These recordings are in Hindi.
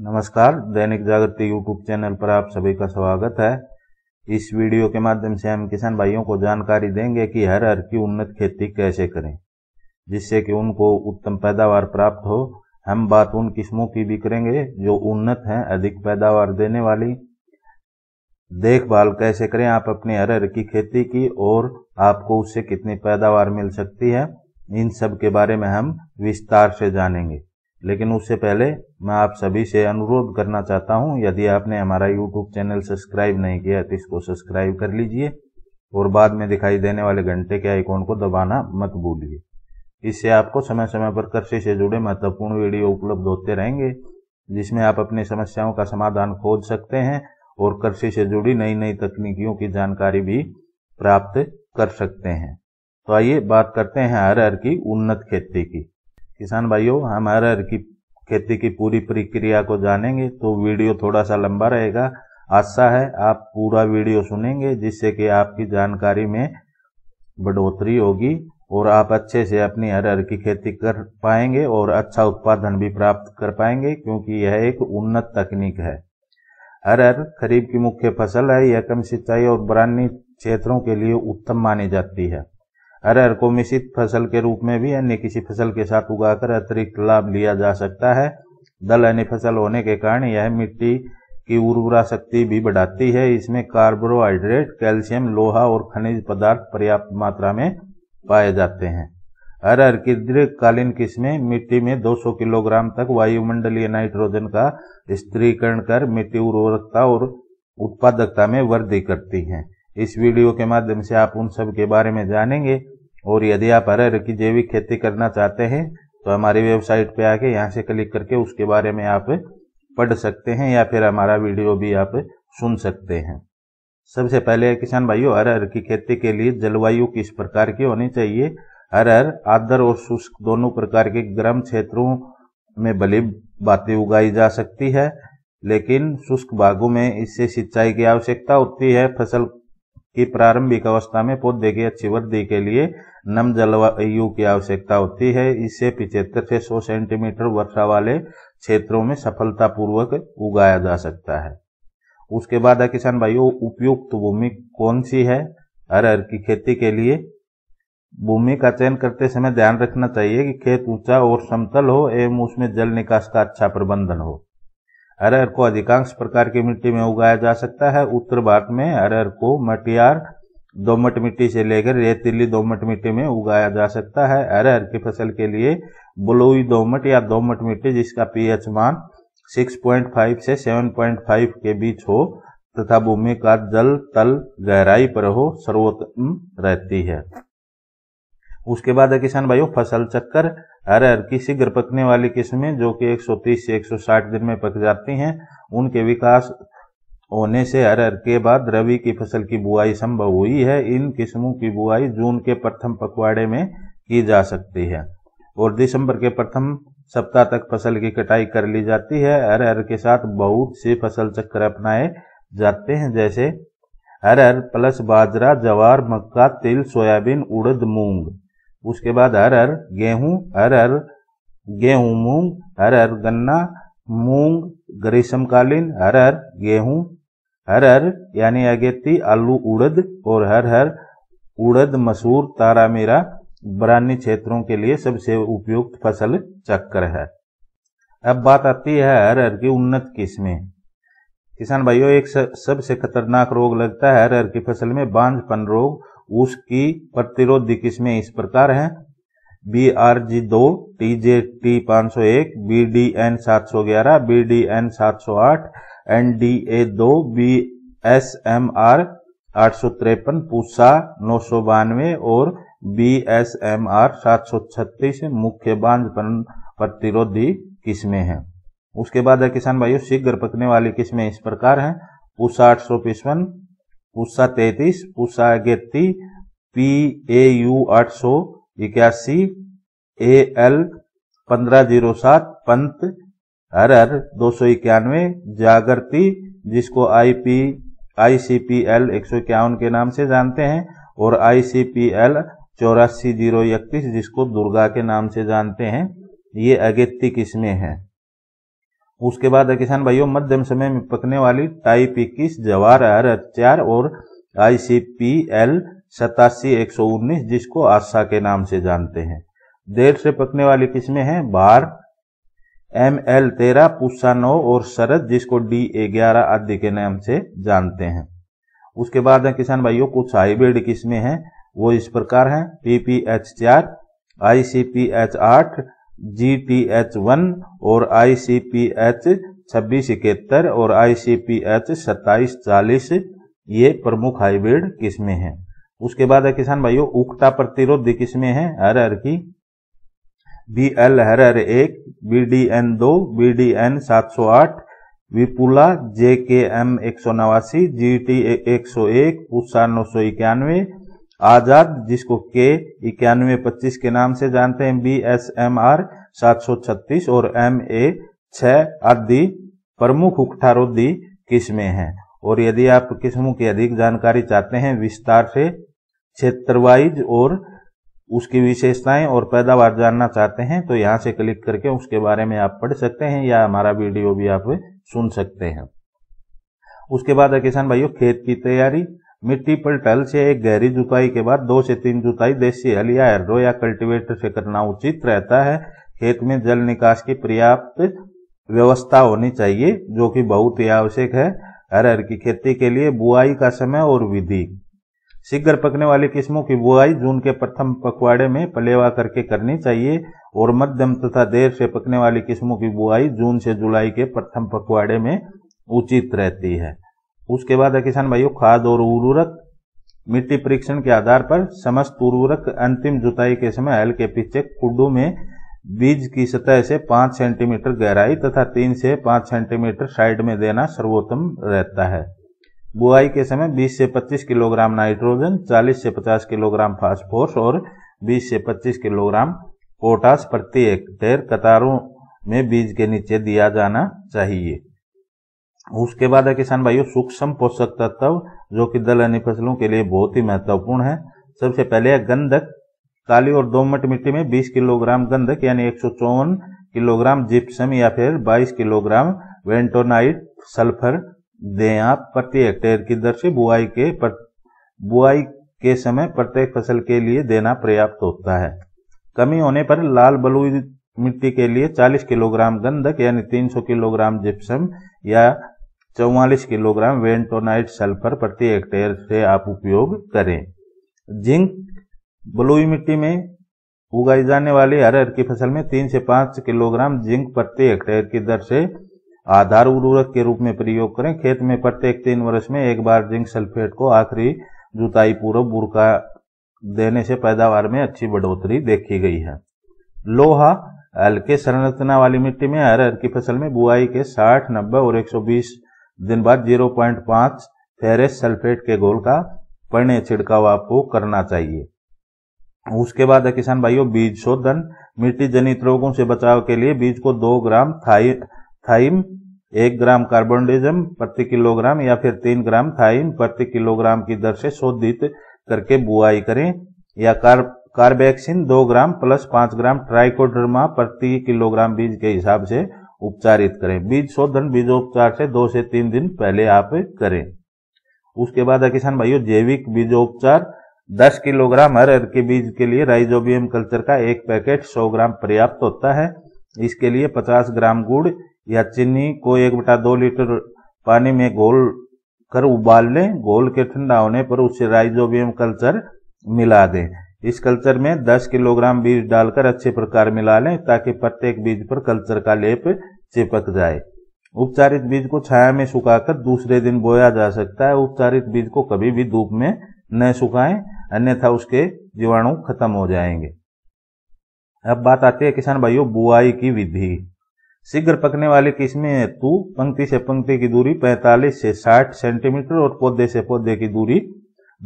नमस्कार दैनिक जागृति यूट्यूब चैनल पर आप सभी का स्वागत है इस वीडियो के माध्यम से हम किसान भाइयों को जानकारी देंगे कि हर हर की उन्नत खेती कैसे करें जिससे कि उनको उत्तम पैदावार प्राप्त हो हम बात उन किस्मों की भी करेंगे जो उन्नत हैं अधिक पैदावार देने वाली देखभाल कैसे करें आप अपने हर हर की खेती की और आपको उससे कितनी पैदावार मिल सकती है इन सब के बारे में हम विस्तार से जानेंगे लेकिन उससे पहले मैं आप सभी से अनुरोध करना चाहता हूं यदि आपने हमारा यूट्यूब चैनल सब्सक्राइब नहीं किया तो इसको सब्सक्राइब कर लीजिए और बाद में दिखाई देने वाले घंटे के आइकॉन को दबाना मत भूलिए इससे आपको समय समय पर कृषि से जुड़े महत्वपूर्ण वीडियो उपलब्ध होते रहेंगे जिसमें आप अपनी समस्याओं का समाधान खोज सकते हैं और कृषि से जुड़ी नई नई तकनीकियों की जानकारी भी प्राप्त कर सकते हैं तो आइए बात करते हैं हर हर की उन्नत खेती की किसान भाइयों हर की खेती की पूरी प्रक्रिया को जानेंगे तो वीडियो थोड़ा सा लंबा रहेगा आशा है आप पूरा वीडियो सुनेंगे जिससे कि आपकी जानकारी में बढ़ोतरी होगी और आप अच्छे से अपनी हर हर की खेती कर पाएंगे और अच्छा उत्पादन भी प्राप्त कर पाएंगे क्योंकि यह एक उन्नत तकनीक है हर हर खरीफ की मुख्य फसल है यह कम सिंचाई और बरानी क्षेत्रों के लिए उत्तम मानी जाती है अरहर को मिश्रित फसल के रूप में भी अन्य किसी फसल के साथ उगाकर अतिरिक्त लाभ लिया जा सकता है दलहनी फसल होने के कारण यह मिट्टी की उर्वरा शक्ति भी बढ़ाती है इसमें कार्बोहाइड्रेट कैल्शियम लोहा और खनिज पदार्थ पर्याप्त मात्रा में पाए जाते हैं अरहर की दीर्घकालीन किस्में मिट्टी में 200 किलोग्राम तक वायुमंडलीय नाइट्रोजन का स्त्रीकरण कर मिट्टी उर्वरकता और उत्पादकता में वृद्धि करती हैं इस वीडियो के माध्यम से आप उन सब के बारे में जानेंगे और यदि आप अरहर की जैविक खेती करना चाहते हैं तो हमारी वेबसाइट पे आके यहाँ से क्लिक करके उसके बारे में आप पढ़ सकते हैं या फिर हमारा वीडियो भी आप सुन सकते हैं सबसे पहले किसान भाइयों अरहर की खेती के लिए जलवायु किस प्रकार की होनी चाहिए अरहर आदर और शुष्क दोनों प्रकार के गर्म क्षेत्रों में भली बातें उगाई जा सकती है लेकिन शुष्क भागों में इससे सिंचाई की आवश्यकता होती है फसल की प्रारंभिक अवस्था में पौधे की अच्छी वृद्धि के लिए नम जलवायु की आवश्यकता होती है इसे पिछहत्तर से सौ सेंटीमीटर वर्षा वाले क्षेत्रों में सफलतापूर्वक उगाया जा सकता है उसके बाद है किसान भाइयों उपयुक्त भूमि कौन सी है अरहर की खेती के लिए भूमि का चयन करते समय ध्यान रखना चाहिए कि खेत ऊंचा और समतल हो एवं उसमें जल निकास का अच्छा प्रबंधन हो अरहर को अधिकांश प्रकार की मिट्टी में उगाया जा सकता है उत्तर भारत में अरहर को मटियार दोमट मिट्टी से लेकर रेतीली दोमट मिट्टी में उगाया जा सकता है अरहर की फसल के लिए बलुई दोमट या दोमट मिट्टी जिसका पीएच मान 6.5 से 7.5 के बीच हो तथा भूमि का जल तल गहराई पर हो सर्वोत्तम रहती है उसके बाद किसान भाइयों फसल चक्कर अरहर की शीघ्र पकने वाली किस्में जो कि 130 से 160 दिन में पक जाती हैं उनके विकास होने से अरहर के बाद रवि की फसल की बुआई संभव हुई है इन किस्मों की बुआई जून के प्रथम पखवाड़े में की जा सकती है और दिसंबर के प्रथम सप्ताह तक फसल की कटाई कर ली जाती है अरहर के साथ बहुत से फसल चक्र अपनाए जाते हैं जैसे अरहर प्लस बाजरा जवार मक्का तिल सोयाबीन उड़द मूंग उसके बाद अरहर गेहूं अरहर गेहूं मूंग अरहर गन्ना मूंग ग्रीष्मकालीन अरहर गेहूं हरहर यानी अगेती आलू उड़द और हर हर उड़द मसूर तारामीरा बरानी क्षेत्रों के लिए सबसे उपयुक्त फसल चक्कर है अब बात आती है हरहर की उन्नत किस्में किसान भाइयों एक सबसे खतरनाक रोग लगता है हरहर की फसल में बांझपन रोग उसकी प्रतिरोधी किस्में इस प्रकार हैं बी आर जी दो टी जे टी पांच सौ एक बी डी एन सात सौ ग्यारह बी डी एन सात सौ आठ एन डी ए दो बी एस एम आर आठ सौ तिरपन पूसा नौ सौ बानवे और बी एस एम आर सात सौ छत्तीस मुख्य बांध प्रतिरोधी किस्में हैं उसके बाद है किसान भाइयों शीघ्र पकने वाली किस्में इस प्रकार हैं पूसा आठ सौ पिसवन पूसा तैतीस पूसा इकती पी ए यू आठ सौ इक्यासी ए एल पंद्रह जीरो सात पंत हर दो सौ इक्यानवे जागृति जिसको I P I C P L एक सौ इक्यावन के नाम से जानते हैं और आई सी पी एल चौरासी जीरो इकतीस जिसको दुर्गा के नाम से जानते हैं ये अगेती किस्में हैं उसके बाद किसान भाइयों मध्यम समय में पकने वाली टाइप इक्कीस जवार चार और आई सी पी एल सतासी एक सौ उन्नीस जिसको आशा के नाम से जानते हैं देर से पकने वाली किस्में हैं बार एम एल तेरह पुस्सा नौ और शरद जिसको डी ए ग्यारह आदि के नाम से जानते हैं उसके बाद है किसान भाइयों कुछ हाईब्रिड किस्में हैं वो इस प्रकार हैं पी पी एच चार आई सी पी एच आठ जी टी एच वन और आई सी पी एच छब्बीस इकहत्तर और आई सी पी एच सत्ताईस चालीस ये प्रमुख हाईब्रिड किस्में हैं उसके बाद है किसान भाइयों उक्ता प्रतिरोधी किस्में हैं हर हर की बी एल हर हर एक बी डी एन दो बी डी एन सात सौ आठ विपुला जे के एम एक सौ नवासी जी टी एक सौ एक उषा नौ सौ इक्यानवे आजाद जिसको के इक्यानवे पच्चीस के नाम से जानते हैं बी एस एम आर सात सौ छत्तीस और एम ए छ आदि प्रमुख उठारोदी किस्में हैं और यदि आप किस्मों की अधिक जानकारी चाहते हैं विस्तार से क्षेत्रवाइज और उसकी विशेषताएं और पैदावार जानना चाहते हैं तो यहाँ से क्लिक करके उसके बारे में आप पढ़ सकते हैं या हमारा वीडियो भी आप सुन सकते हैं उसके बाद किसान भाइयों खेत की तैयारी मिट्टी पर टल से एक गहरी जुताई के बाद दो से तीन जुताई देसी हल या एर्रो या कल्टीवेटर से करना उचित रहता है खेत में जल निकास की पर्याप्त व्यवस्था होनी चाहिए जो कि बहुत ही आवश्यक है अरहर की खेती के लिए बुआई का समय और विधि शीघ्र पकने वाली किस्मों की बुआई जून के प्रथम पखवाड़े में पलेवा करके करनी चाहिए और मध्यम तथा देर से पकने वाली किस्मों की बुआई जून से जुलाई के प्रथम पखवाड़े में उचित रहती है उसके बाद है किसान भाइयों खाद और उर्वरक मिट्टी परीक्षण के आधार पर समस्त उर्वरक अंतिम जुताई के समय हल के पीछे कुडू में बीज की सतह से पांच सेंटीमीटर गहराई तथा तीन से पांच सेंटीमीटर साइड में देना सर्वोत्तम रहता है बुआई के समय 20 से 25 किलोग्राम नाइट्रोजन 40 से 50 किलोग्राम फास्फोरस और 20 से 25 किलोग्राम पोटास प्रति हेक्टेयर कतारों में बीज के नीचे दिया जाना चाहिए उसके बाद है किसान भाइयों सूक्ष्म पोषक तत्व जो कि दलहनी फसलों के लिए बहुत ही महत्वपूर्ण है सबसे पहले है गंधक काली और दोमट मिट्टी में 20 किलोग्राम गंधक यानी एक किलोग्राम जिप्सम या फिर 22 किलोग्राम वेंटोनाइट सल्फर दें आप प्रति हेक्टेयर की दर से बुआई के बुआई के समय प्रत्येक फसल के लिए देना पर्याप्त होता है कमी होने पर लाल बलुई मिट्टी के लिए 40 किलोग्राम गंधक यानी 300 किलोग्राम जिप्सम या चौवालीस किलोग्राम वेंटोनाइट सल्फर प्रति हेक्टेयर से आप उपयोग करें जिंक बलुई मिट्टी में उगाई जाने वाली अरहर की फसल में तीन से पांच किलोग्राम जिंक प्रति हेक्टेयर की दर से आधार उर्वरक के रूप में प्रयोग करें खेत में प्रत्येक तीन वर्ष में एक बार जिंक सल्फेट को आखिरी जुताई पूर्व बुरका देने से पैदावार में अच्छी बढ़ोतरी देखी गई है लोहा हल्के संरचना वाली मिट्टी में अरहर की फसल में बुआई के 60, 90 और 120 दिन बाद 0.5 फेरेस सल्फेट के गोल का परिणय छिड़काव आपको करना चाहिए उसके बाद है किसान भाइयों बीज शोधन मिट्टी जनित रोगों से बचाव के लिए बीज को दो ग्राम थाइम एक ग्राम कार्बोनडिजम प्रति किलोग्राम या फिर तीन ग्राम थाइम प्रति किलोग्राम की दर से शोधित करके बुआई करें या कार्ब कार्बेक्सिन दो ग्राम प्लस पांच ग्राम ट्राइकोड्रमा प्रति किलोग्राम बीज के हिसाब से उपचारित करें बीज शोधन बीजोपचार से दो से तीन दिन पहले आप करें उसके बाद किसान भाइयों जैविक बीजोपचार 10 किलोग्राम हर के बीज के लिए राइजोबियम कल्चर का एक पैकेट 100 ग्राम पर्याप्त होता है इसके लिए 50 ग्राम गुड़ या चीनी को एक बटा दो लीटर पानी में घोल कर उबाल लें घोल के ठंडा होने पर उसे राइजोबियम कल्चर मिला दें इस कल्चर में 10 किलोग्राम बीज डालकर अच्छे प्रकार मिला लें ताकि प्रत्येक बीज पर कल्चर का लेप चिपक जाए उपचारित बीज को छाया में सुखाकर दूसरे दिन बोया जा सकता है उपचारित बीज को कभी भी धूप में न सुखाएं अन्यथा उसके जीवाणु खत्म हो जाएंगे अब बात आती है किसान भाइयों बुआई की विधि शीघ्र पकने वाली किस्में हेतु पंक्ति से पंक्ति की दूरी 45 से 60 सेंटीमीटर और पौधे से पौधे की दूरी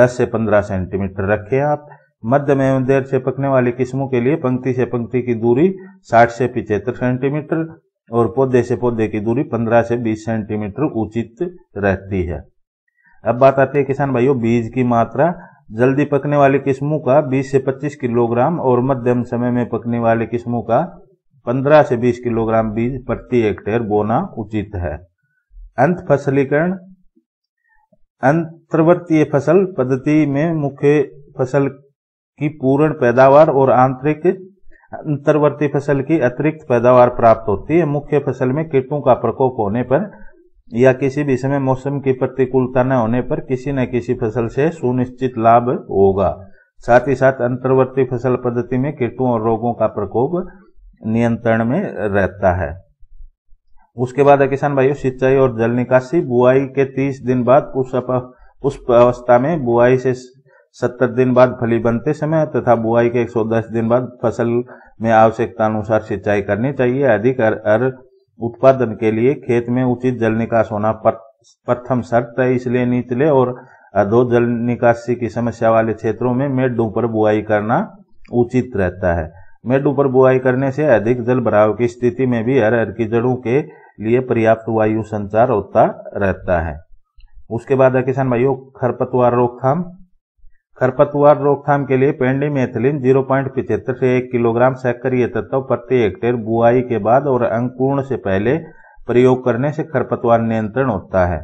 10 से 15 सेंटीमीटर रखें आप मध्यम एवं देर से पकने वाली किस्मों के लिए पंक्ति से पंक्ति की दूरी 60 से पिछहत्तर सेंटीमीटर और पौधे से पौधे की दूरी 15 से 20 सेंटीमीटर उचित रहती है अब बात आती है किसान भाइयों बीज की मात्रा जल्दी पकने वाली किस्मों का 20 से 25 किलोग्राम और मध्यम समय में पकने वाली किस्मों का 15 से 20 किलोग्राम बीज प्रति हेक्टेयर बोना उचित है अंत फसलीकरण अंतर्वर्तीय फसल पद्धति में मुख्य फसल की पूर्ण पैदावार और आंतरिक अंतर्वर्ती फसल की अतिरिक्त पैदावार प्राप्त होती है मुख्य फसल में कीटों का प्रकोप होने पर या किसी भी समय मौसम की प्रतिकूलता न होने पर किसी न किसी फसल से सुनिश्चित लाभ होगा साथ ही साथ अंतर्वर्ती फसल पद्धति में कीटों और रोगों का प्रकोप नियंत्रण में रहता है उसके बाद किसान भाइयों सिंचाई और जल निकासी बुआई के 30 दिन बाद उस पुष्प अवस्था में बुआई से सत्तर दिन बाद फली बनते समय तथा बुआई के एक सौ दस दिन बाद फसल में आवश्यकता अनुसार सिंचाई करनी चाहिए अधिक अर उत्पादन के लिए खेत में उचित जल निकास होना प्रथम शर्त है इसलिए निचले और अधो जल निकासी की समस्या वाले क्षेत्रों में मेडू पर बुआई करना उचित रहता है मेडू पर बुआई करने से अधिक जल भराव की स्थिति में भी अर की जड़ों के लिए पर्याप्त वायु संचार होता रहता है उसके बाद किसान भाइयों खरपतवार रोकथाम खरपतवार रोकथाम के लिए पेंडी मेथिलीन जीरो पॉइंट पिछहत्तर से एक किलोग्राम सैकर तत्व प्रति हेक्टेयर बुआई के बाद और अंकुरण से पहले प्रयोग करने से खरपतवार नियंत्रण होता है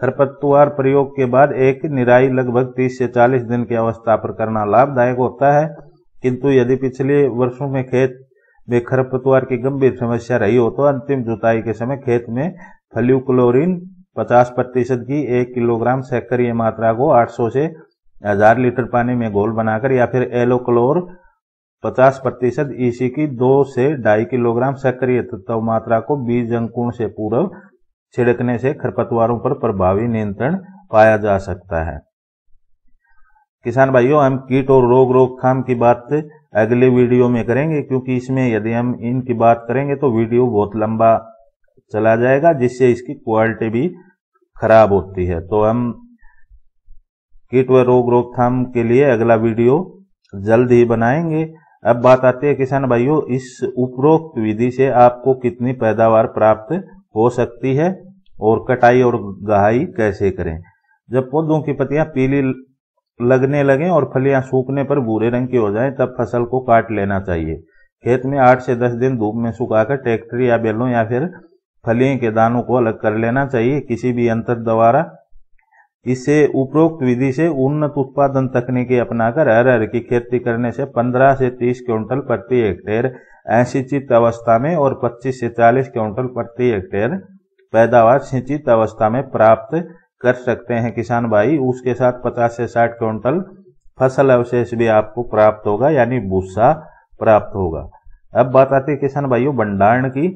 खरपतवार प्रयोग के बाद एक निराई लगभग 30 से 40 दिन की अवस्था पर करना लाभदायक होता है किंतु यदि पिछले वर्षों में खेत में खरपतवार की गंभीर समस्या रही हो तो अंतिम जुताई के समय खेत में फल्यूक्लोरिन 50 प्रतिशत की एक किलोग्राम सैकरीय मात्रा को 800 से हजार लीटर पानी में घोल बनाकर या फिर एलोक्लोर 50 प्रतिशत ईसी e की दो से ढाई किलोग्राम सक्रिय तत्व मात्रा को बीज अंकुण से पूर्व छिड़कने से खरपतवारों पर प्रभावी नियंत्रण पाया जा सकता है किसान भाइयों हम कीट और रोग रोकथाम की बात अगले वीडियो में करेंगे क्योंकि इसमें यदि हम इनकी बात करेंगे तो वीडियो बहुत लंबा चला जाएगा जिससे इसकी क्वालिटी भी खराब होती है तो हम कीट व रोग रोकथाम के लिए अगला वीडियो जल्द ही बनाएंगे अब बात आती है किसान भाइयों इस उपरोक्त विधि से आपको कितनी पैदावार प्राप्त हो सकती है और कटाई और गहाई कैसे करें जब पौधों की पत्तियां पीली लगने लगे और फलियां सूखने पर भूरे रंग की हो जाएं तब फसल को काट लेना चाहिए खेत में आठ से दस दिन धूप में सुखाकर ट्रैक्टर या बेलों या फिर फलियों के दानों को अलग कर लेना चाहिए किसी भी यंत्र द्वारा इसे उपरोक्त विधि से उन्नत उत्पादन तकनीकी अपनाकर अरहर की खेती करने से 15 से 30 क्विंटल प्रति हेक्टेयर असिंचित अवस्था में और 25 से 40 क्विंटल प्रति हेक्टेयर पैदावार सिंचित अवस्था में प्राप्त कर सकते हैं किसान भाई उसके साथ 50 से 60 क्विंटल फसल अवशेष भी आपको प्राप्त होगा यानी भूसा प्राप्त होगा अब बात आती है किसान भाइयों भंडारण की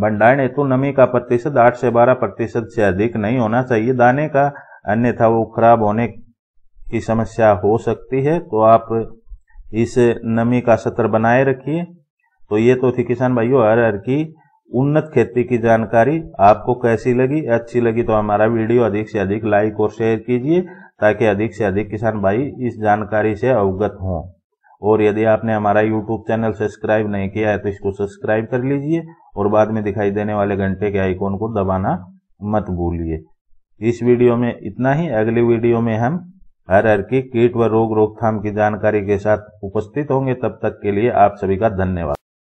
भंडारण हेतु तो नमी का प्रतिशत आठ से बारह प्रतिशत से अधिक नहीं होना चाहिए दाने का अन्यथा वो खराब होने की समस्या हो सकती है तो आप इस नमी का सत्र बनाए रखिए तो ये तो थी किसान भाइयों हर हर की उन्नत खेती की जानकारी आपको कैसी लगी अच्छी लगी तो हमारा वीडियो अधिक से अधिक लाइक और शेयर कीजिए ताकि अधिक से अधिक किसान भाई इस जानकारी से अवगत हों और यदि आपने हमारा यूट्यूब चैनल सब्सक्राइब नहीं किया है तो इसको सब्सक्राइब कर लीजिए और बाद में दिखाई देने वाले घंटे के आइकॉन को दबाना मत भूलिए इस वीडियो में इतना ही अगली वीडियो में हम हर हर की कीट व रोग रोकथाम की जानकारी के साथ उपस्थित होंगे तब तक के लिए आप सभी का धन्यवाद